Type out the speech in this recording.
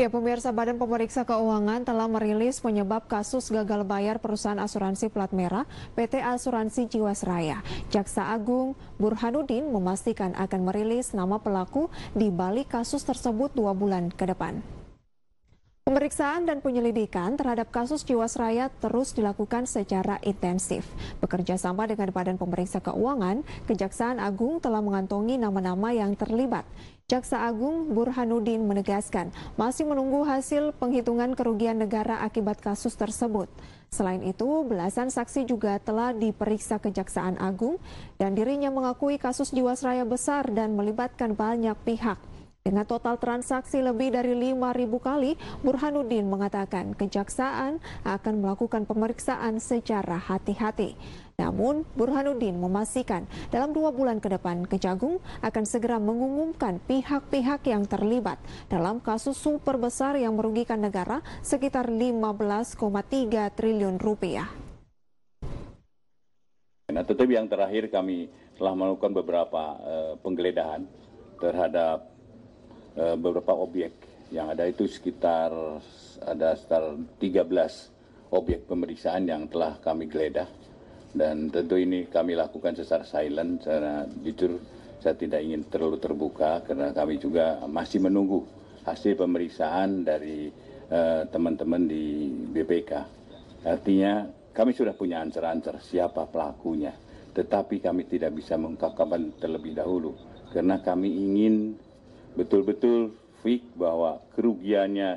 Ya, pemirsa Badan Pemeriksa Keuangan telah merilis penyebab kasus gagal bayar perusahaan asuransi plat merah PT Asuransi Jiwasraya. Jaksa Agung Burhanuddin memastikan akan merilis nama pelaku di balik kasus tersebut dua bulan ke depan. Pemeriksaan dan penyelidikan terhadap kasus Jiwasraya terus dilakukan secara intensif. Bekerja sama dengan Badan Pemeriksa Keuangan, Kejaksaan Agung telah mengantongi nama-nama yang terlibat. Jaksa Agung Burhanuddin menegaskan masih menunggu hasil penghitungan kerugian negara akibat kasus tersebut. Selain itu, belasan saksi juga telah diperiksa Kejaksaan Agung dan dirinya mengakui kasus Jiwasraya besar dan melibatkan banyak pihak. Dengan total transaksi lebih dari 5.000 kali, Burhanuddin mengatakan kejaksaan akan melakukan pemeriksaan secara hati-hati. Namun, Burhanuddin memastikan dalam dua bulan ke depan Kejagung akan segera mengumumkan pihak-pihak yang terlibat dalam kasus super besar yang merugikan negara sekitar 15,3 triliun rupiah. Nah, tetapi yang terakhir kami telah melakukan beberapa uh, penggeledahan terhadap Eh, beberapa objek yang ada itu sekitar ada sekitar 13 objek pemeriksaan yang telah kami geledah dan tentu ini kami lakukan secara silent secara jujur saya tidak ingin terlalu terbuka karena kami juga masih menunggu hasil pemeriksaan dari eh, teman-teman uh, di BPK. Artinya kami sudah punya ancer-ancer siapa pelakunya, tetapi kami tidak bisa mengungkapkan terlebih dahulu karena kami ingin betul betul fik bahwa kerugiannya